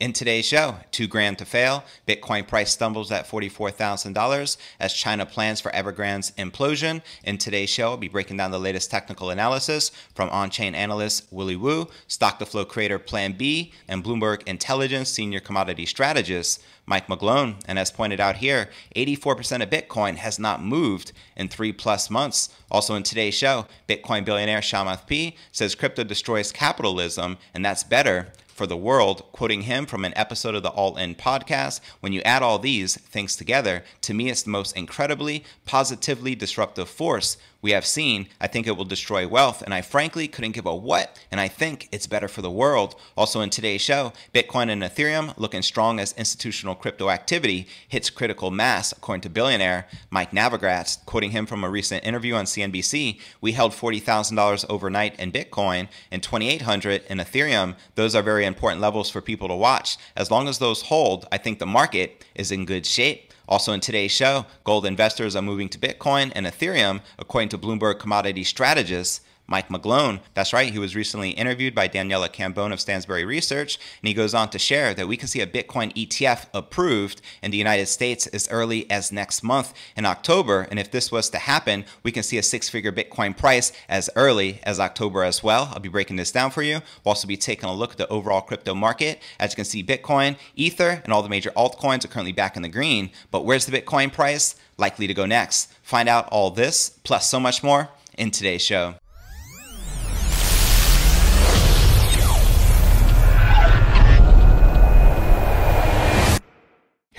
In today's show, too grand to fail, Bitcoin price stumbles at $44,000 as China plans for Evergrande's implosion. In today's show, I'll be breaking down the latest technical analysis from on-chain analyst Willy Wu, Stock to Flow creator Plan B, and Bloomberg Intelligence senior commodity strategist Mike McGlone. And as pointed out here, 84% of Bitcoin has not moved in three plus months. Also in today's show, Bitcoin billionaire Shamath P says crypto destroys capitalism and that's better for the world, quoting him from an episode of the All In podcast. When you add all these things together, to me, it's the most incredibly positively disruptive force we have seen. I think it will destroy wealth, and I frankly couldn't give a what, and I think it's better for the world. Also, in today's show, Bitcoin and Ethereum looking strong as institutional crypto activity hits critical mass, according to billionaire Mike Navigratz. Quoting him from a recent interview on CNBC, we held $40,000 overnight in Bitcoin and 2800 in Ethereum. Those are very important levels for people to watch. As long as those hold, I think the market is in good shape. Also, in today's show, gold investors are moving to Bitcoin and Ethereum, according to Bloomberg commodity strategists. Mike McGlone. That's right, he was recently interviewed by Daniela Cambone of Stansbury Research, and he goes on to share that we can see a Bitcoin ETF approved in the United States as early as next month in October. And if this was to happen, we can see a six figure Bitcoin price as early as October as well. I'll be breaking this down for you. We'll also be taking a look at the overall crypto market. As you can see, Bitcoin, Ether, and all the major altcoins are currently back in the green. But where's the Bitcoin price likely to go next? Find out all this, plus so much more, in today's show.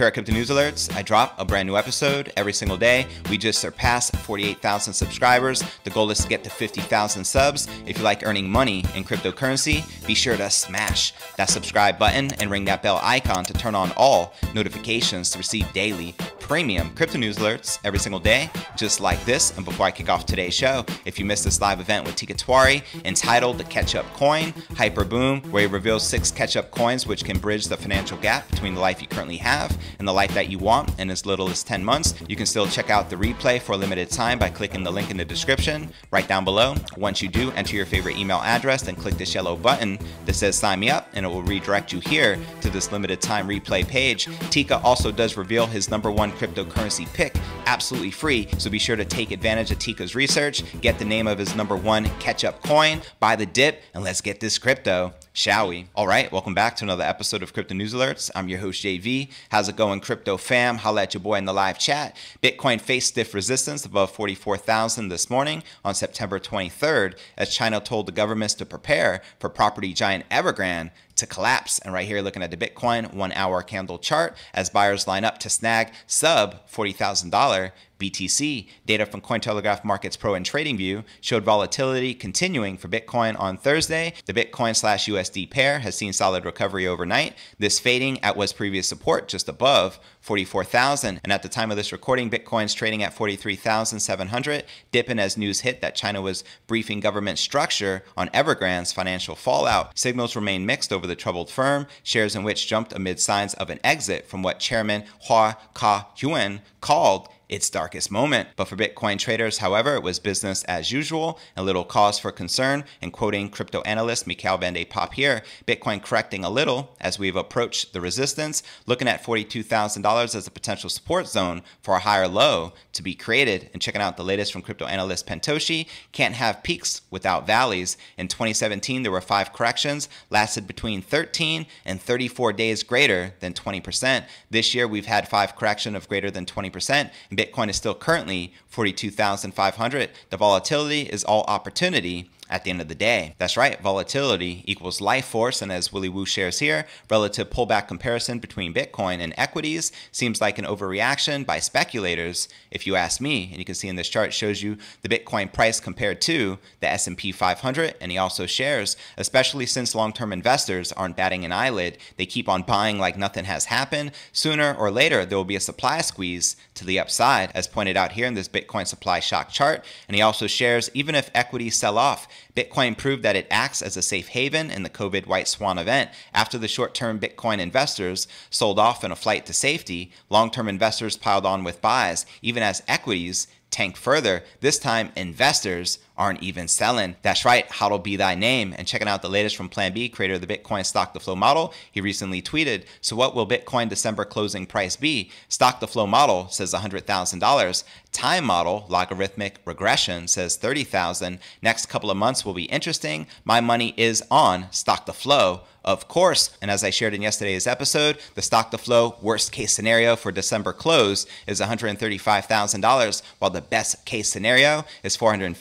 Paracrypto News Alerts, I drop a brand new episode every single day. We just surpassed 48,000 subscribers. The goal is to get to 50,000 subs. If you like earning money in cryptocurrency, be sure to smash that subscribe button and ring that bell icon to turn on all notifications to receive daily premium crypto news alerts every single day, just like this. And before I kick off today's show, if you missed this live event with Tika Tuari entitled The Catch Up Coin Hyper Boom, where he reveals six catch up coins which can bridge the financial gap between the life you currently have and the life that you want in as little as 10 months, you can still check out the replay for a limited time by clicking the link in the description right down below. Once you do, enter your favorite email address, then click this yellow button that says sign me up, and it will redirect you here to this limited time replay page. Tika also does reveal his number one one cryptocurrency pick absolutely free. So be sure to take advantage of Tika's research, get the name of his number one catch up coin, buy the dip, and let's get this crypto, shall we? All right, welcome back to another episode of Crypto News Alerts. I'm your host, JV. How's it going, crypto fam? Holla at your boy in the live chat. Bitcoin faced stiff resistance above 44,000 this morning on September 23rd as China told the governments to prepare for property giant Evergrande to collapse. And right here, looking at the Bitcoin one hour candle chart as buyers line up to snag sub $40,000 BTC, data from Cointelegraph Markets Pro and TradingView showed volatility continuing for Bitcoin on Thursday. The Bitcoin slash USD pair has seen solid recovery overnight, this fading at was previous support just above 44,000. And at the time of this recording, Bitcoin's trading at 43,700, dipping as news hit that China was briefing government structure on Evergrande's financial fallout. Signals remain mixed over the troubled firm, shares in which jumped amid signs of an exit from what Chairman Hua Ka-hyun called its darkest moment. But for Bitcoin traders, however, it was business as usual and little cause for concern. And quoting crypto analyst Mikhail Vande Pop here, Bitcoin correcting a little as we've approached the resistance, looking at $42,000 as a potential support zone for a higher low to be created. And checking out the latest from crypto analyst Pentoshi, can't have peaks without valleys. In 2017, there were five corrections, lasted between 13 and 34 days greater than 20%. This year, we've had five correction of greater than 20%. And Bitcoin is still currently 42,500. The volatility is all opportunity at the end of the day. That's right, volatility equals life force. And as Willy Woo shares here, relative pullback comparison between Bitcoin and equities seems like an overreaction by speculators, if you ask me. And you can see in this chart shows you the Bitcoin price compared to the S&P 500. And he also shares, especially since long-term investors aren't batting an eyelid, they keep on buying like nothing has happened. Sooner or later, there will be a supply squeeze to the upside, as pointed out here in this Bitcoin Bitcoin supply shock chart. And he also shares even if equities sell off, Bitcoin proved that it acts as a safe haven in the COVID white swan event. After the short term Bitcoin investors sold off in a flight to safety, long term investors piled on with buys, even as equities tank further. This time, investors aren't even selling. That's right, HODL be thy name. And checking out the latest from Plan B, creator of the Bitcoin Stock the Flow model, he recently tweeted, so what will Bitcoin December closing price be? Stock the Flow model says $100,000. Time model, logarithmic regression, says 30,000. dollars Next couple of months will be interesting. My money is on Stock the Flow of course, and as I shared in yesterday's episode, the stock to flow worst case scenario for December close is $135,000, while the best case scenario is 450,000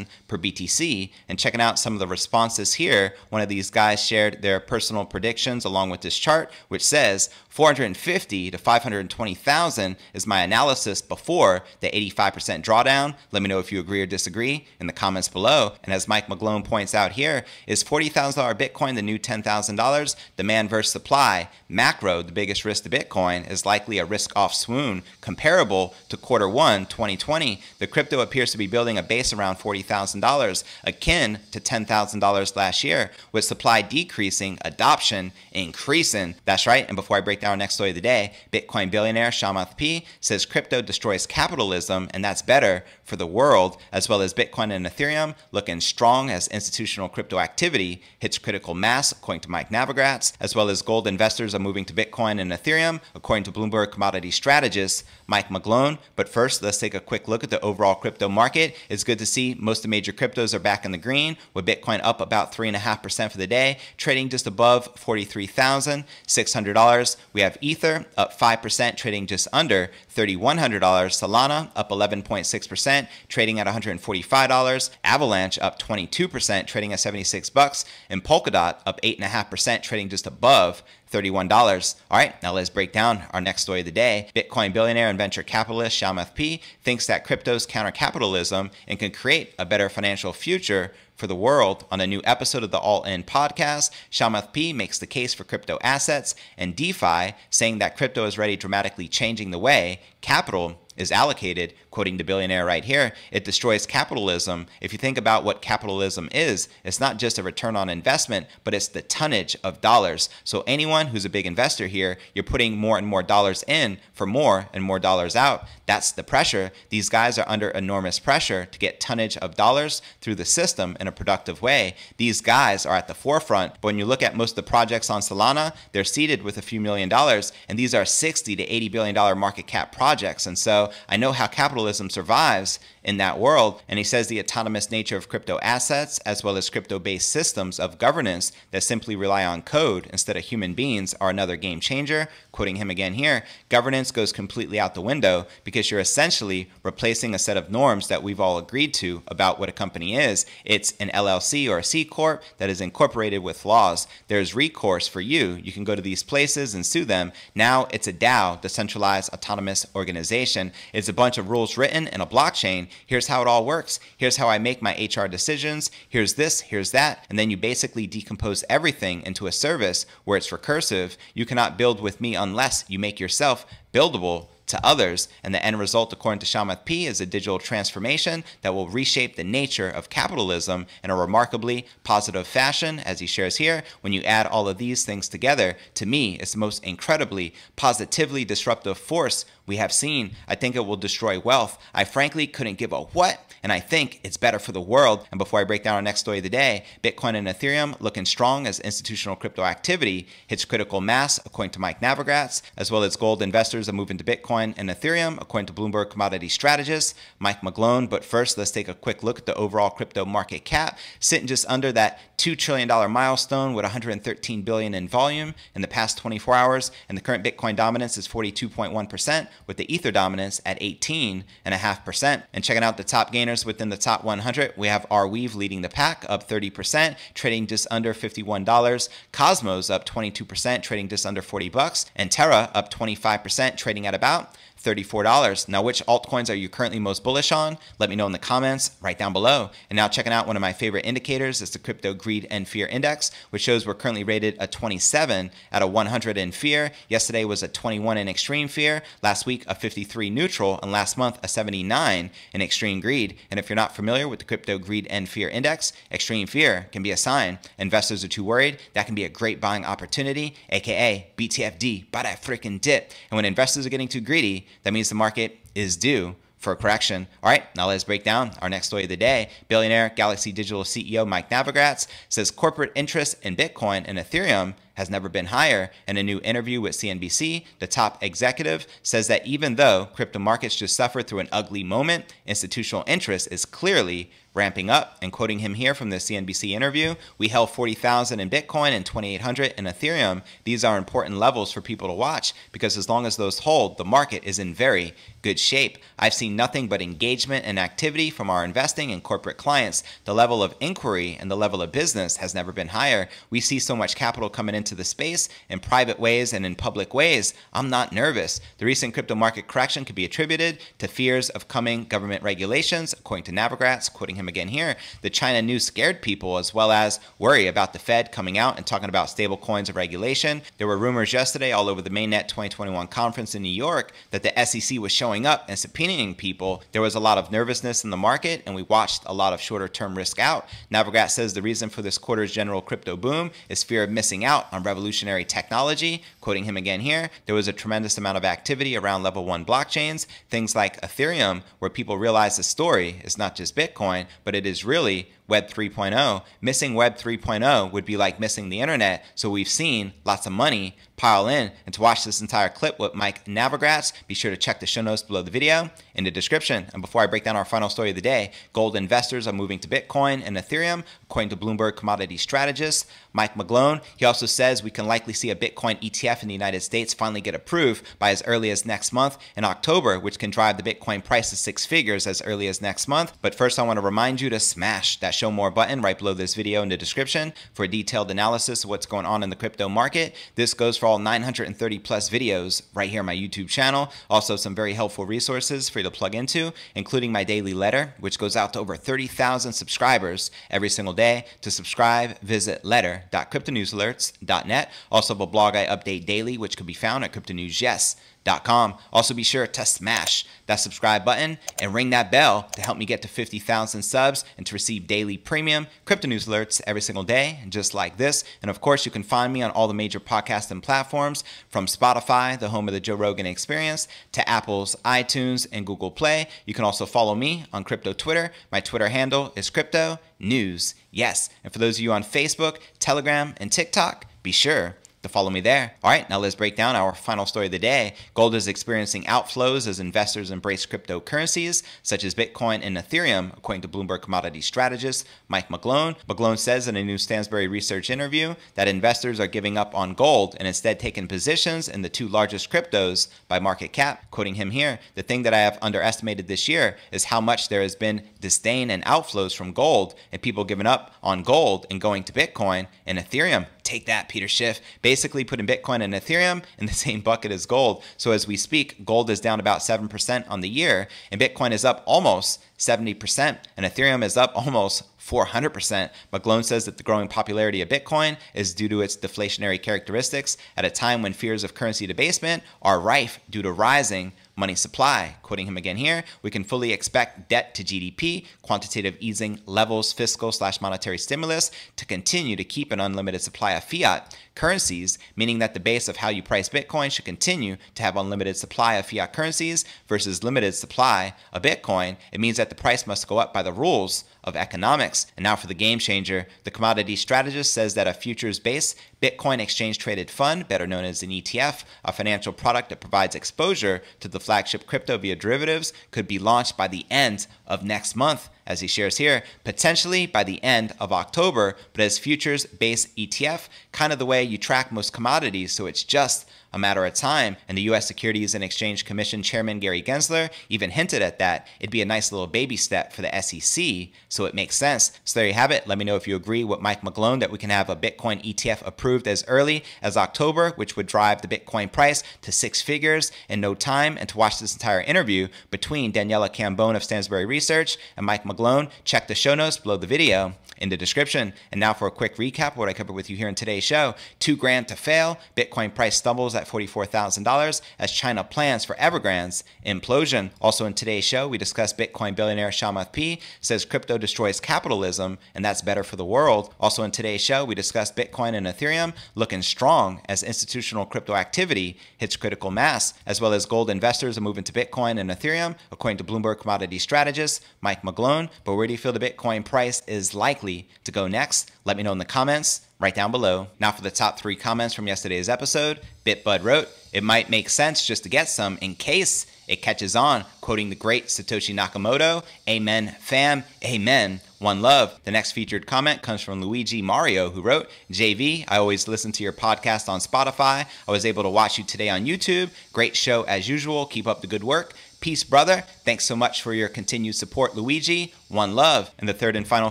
dollars per BTC. And checking out some of the responses here, one of these guys shared their personal predictions along with this chart, which says 450 to 520,000 is my analysis before the 85% drawdown. Let me know if you agree or disagree in the comments below. And as Mike McGlone points out here, is $40,000 Bitcoin the new 10 $10,000, demand versus supply, macro, the biggest risk to Bitcoin, is likely a risk off swoon comparable to quarter one 2020. The crypto appears to be building a base around $40,000, akin to $10,000 last year, with supply decreasing, adoption increasing. That's right. And before I break down our next story of the day, Bitcoin billionaire Shamath P says crypto destroys capitalism, and that's better for the world, as well as Bitcoin and Ethereum looking strong as institutional crypto activity hits critical mass according to Mike Navigratz, as well as gold investors are moving to Bitcoin and Ethereum, according to Bloomberg commodity strategist Mike McGlone. But first, let's take a quick look at the overall crypto market. It's good to see most of the major cryptos are back in the green, with Bitcoin up about 3.5% for the day, trading just above $43,600. We have Ether up 5%, trading just under $3,100. Solana up 11.6%, trading at $145. Avalanche up 22%, trading at 76 bucks, and Polkadot up 8 8.5%, trading just above $31. All right, now let's break down our next story of the day. Bitcoin billionaire and venture capitalist Shyamath P thinks that cryptos counter capitalism and can create a better financial future for the world on a new episode of the All In podcast. Shyamath P makes the case for crypto assets and DeFi, saying that crypto is already dramatically changing the way capital is allocated, quoting the billionaire right here, it destroys capitalism. If you think about what capitalism is, it's not just a return on investment, but it's the tonnage of dollars. So anyone who's a big investor here, you're putting more and more dollars in for more and more dollars out. That's the pressure. These guys are under enormous pressure to get tonnage of dollars through the system in a productive way. These guys are at the forefront. But when you look at most of the projects on Solana, they're seeded with a few million dollars, and these are 60 to 80 billion dollar market cap projects. And so I know how capitalism survives in that world. And he says the autonomous nature of crypto assets, as well as crypto based systems of governance that simply rely on code instead of human beings, are another game changer. Quoting him again here governance goes completely out the window because you're essentially replacing a set of norms that we've all agreed to about what a company is. It's an LLC or a C Corp that is incorporated with laws. There's recourse for you. You can go to these places and sue them. Now it's a DAO, decentralized autonomous organization. It's a bunch of rules written in a blockchain Here's how it all works. Here's how I make my HR decisions. Here's this, here's that. And then you basically decompose everything into a service where it's recursive. You cannot build with me unless you make yourself buildable to others. And the end result, according to Shamath P, is a digital transformation that will reshape the nature of capitalism in a remarkably positive fashion, as he shares here. When you add all of these things together, to me, it's the most incredibly positively disruptive force we have seen. I think it will destroy wealth. I frankly couldn't give a what, and I think it's better for the world. And before I break down our next story of the day, Bitcoin and Ethereum looking strong as institutional crypto activity hits critical mass, according to Mike Navigratz, as well as gold investors are moving to Bitcoin Bitcoin and Ethereum, according to Bloomberg commodity strategist Mike McGlone. But first, let's take a quick look at the overall crypto market cap, sitting just under that $2 trillion milestone with 113 billion in volume in the past 24 hours. And the current Bitcoin dominance is 42.1%, with the Ether dominance at 18.5%. And checking out the top gainers within the top 100, we have Arweave leading the pack, up 30%, trading just under $51. Cosmos up 22%, trading just under 40 bucks. And Terra up 25%, trading at about $34. Now, which altcoins are you currently most bullish on? Let me know in the comments right down below. And now checking out one of my favorite indicators is the Crypto Greed and Fear Index, which shows we're currently rated a 27 out of 100 in fear. Yesterday was a 21 in extreme fear. Last week, a 53 neutral. And last month, a 79 in extreme greed. And if you're not familiar with the Crypto Greed and Fear Index, extreme fear can be a sign investors are too worried. That can be a great buying opportunity, AKA BTFD, buy that freaking dip. And when investors are getting too greedy, that means the market is due for a correction. All right, now let's break down our next story of the day. Billionaire Galaxy Digital CEO Mike Navigratz says corporate interest in Bitcoin and Ethereum has never been higher. In a new interview with CNBC, the top executive says that even though crypto markets just suffered through an ugly moment, institutional interest is clearly ramping up. And quoting him here from the CNBC interview, we held 40,000 in Bitcoin and 2,800 in Ethereum. These are important levels for people to watch because as long as those hold, the market is in very good shape. I've seen nothing but engagement and activity from our investing and corporate clients. The level of inquiry and the level of business has never been higher. We see so much capital coming into into the space in private ways and in public ways, I'm not nervous. The recent crypto market correction could be attributed to fears of coming government regulations, according to Navigrats, quoting him again here. The China news scared people as well as worry about the Fed coming out and talking about stable coins of regulation. There were rumors yesterday all over the Mainnet 2021 conference in New York that the SEC was showing up and subpoenaing people. There was a lot of nervousness in the market and we watched a lot of shorter term risk out. Navigratz says the reason for this quarter's general crypto boom is fear of missing out on revolutionary technology. Quoting him again here, there was a tremendous amount of activity around level one blockchains, things like Ethereum, where people realize the story is not just Bitcoin, but it is really Web 3.0. Missing Web 3.0 would be like missing the internet. So we've seen lots of money pile in. And to watch this entire clip with Mike Navigratz, be sure to check the show notes below the video in the description. And before I break down our final story of the day, gold investors are moving to Bitcoin and Ethereum, according to Bloomberg commodity strategist Mike McGlone. He also says we can likely see a Bitcoin ETF in the United States finally get approved by as early as next month in October, which can drive the Bitcoin price to six figures as early as next month. But first, I want to remind you to smash that show more button right below this video in the description for a detailed analysis of what's going on in the crypto market. This goes for all 930 plus videos right here on my YouTube channel. Also some very helpful resources for you to plug into, including my daily letter, which goes out to over 30,000 subscribers every single day. To subscribe, visit letter.cryptonewsalerts.net. Also a blog I update daily, which can be found at cryptonewsyes.com com. Also, be sure to smash that subscribe button and ring that bell to help me get to 50,000 subs and to receive daily premium crypto news alerts every single day, just like this. And of course, you can find me on all the major podcasting platforms from Spotify, the home of the Joe Rogan Experience, to Apple's iTunes and Google Play. You can also follow me on crypto Twitter. My Twitter handle is crypto news. Yes. And for those of you on Facebook, Telegram, and TikTok, be sure to follow me there. All right, now let's break down our final story of the day. Gold is experiencing outflows as investors embrace cryptocurrencies such as Bitcoin and Ethereum, according to Bloomberg commodity strategist Mike McGlone. McGlone says in a new Stansbury Research interview that investors are giving up on gold and instead taking positions in the two largest cryptos by market cap. Quoting him here, the thing that I have underestimated this year is how much there has been disdain and outflows from gold and people giving up on gold and going to Bitcoin and Ethereum Take that, Peter Schiff. Basically, putting Bitcoin and Ethereum in the same bucket as gold. So, as we speak, gold is down about 7% on the year, and Bitcoin is up almost 70%, and Ethereum is up almost 400%. McGlone says that the growing popularity of Bitcoin is due to its deflationary characteristics at a time when fears of currency debasement are rife due to rising money supply. Quoting him again here, we can fully expect debt to GDP, quantitative easing levels, fiscal slash monetary stimulus to continue to keep an unlimited supply of fiat currencies, meaning that the base of how you price Bitcoin should continue to have unlimited supply of fiat currencies versus limited supply of Bitcoin. It means that the price must go up by the rules of economics. And now for the game changer. The commodity strategist says that a futures based Bitcoin exchange traded fund, better known as an ETF, a financial product that provides exposure to the flagship crypto via derivatives, could be launched by the end of next month, as he shares here, potentially by the end of October. But as futures based ETF, kind of the way you track most commodities, so it's just a matter of time. And the U.S. Securities and Exchange Commission Chairman Gary Gensler even hinted at that. It'd be a nice little baby step for the SEC, so it makes sense. So there you have it. Let me know if you agree with Mike McGlone that we can have a Bitcoin ETF approved as early as October, which would drive the Bitcoin price to six figures in no time. And to watch this entire interview between Daniela Cambone of Stansbury Research and Mike McGlone, check the show notes below the video in the description. And now for a quick recap of what I covered with you here in today's show. Two grand to fail, Bitcoin price stumbles at $44,000 as China plans for Evergrande's implosion. Also in today's show, we discuss Bitcoin billionaire Shamath P says crypto destroys capitalism and that's better for the world. Also in today's show, we discuss Bitcoin and Ethereum looking strong as institutional crypto activity hits critical mass, as well as gold investors are moving to Bitcoin and Ethereum, according to Bloomberg commodity strategist Mike McGlone. But where do you feel the Bitcoin price is likely to go next? Let me know in the comments right down below. Now for the top three comments from yesterday's episode, BitBud wrote, it might make sense just to get some in case it catches on, quoting the great Satoshi Nakamoto, Amen fam, amen, one love. The next featured comment comes from Luigi Mario, who wrote, JV, I always listen to your podcast on Spotify. I was able to watch you today on YouTube. Great show as usual. Keep up the good work. Peace, brother. Thanks so much for your continued support, Luigi. One love. And the third and final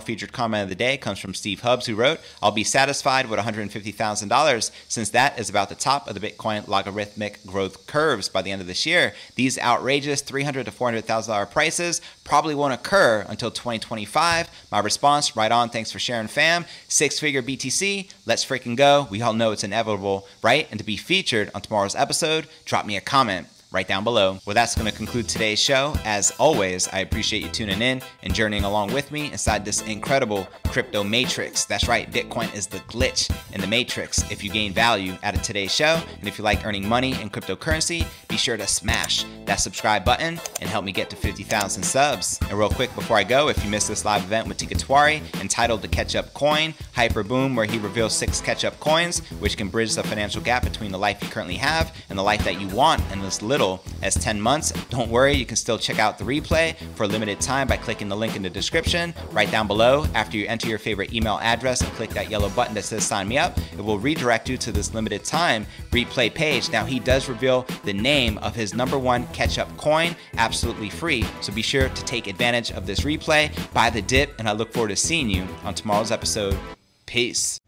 featured comment of the day comes from Steve Hubbs, who wrote, I'll be satisfied with $150,000 since that is about the top of the Bitcoin logarithmic growth curves by the end of this year. These outrageous 300000 dollars to $400,000 prices probably won't occur until 2025. My response, right on. Thanks for sharing, fam. Six figure BTC. Let's freaking go. We all know it's inevitable, right? And to be featured on tomorrow's episode, drop me a comment right down below. Well, that's going to conclude today's show. As always, I appreciate you tuning in and journeying along with me inside this incredible crypto matrix. That's right, Bitcoin is the glitch in the matrix. If you gain value out of today's show, and if you like earning money in cryptocurrency, be sure to smash that subscribe button and help me get to 50,000 subs. And real quick before I go, if you missed this live event with Tika Tiwari entitled The Catch Up Coin, Hyper Boom, where he reveals six catch up coins, which can bridge the financial gap between the life you currently have and the life that you want in this little as 10 months. Don't worry, you can still check out the replay for a limited time by clicking the link in the description right down below. After you enter your favorite email address and click that yellow button that says sign me up, it will redirect you to this limited time replay page. Now he does reveal the name of his number one catch up coin absolutely free. So be sure to take advantage of this replay, buy the dip, and I look forward to seeing you on tomorrow's episode. Peace.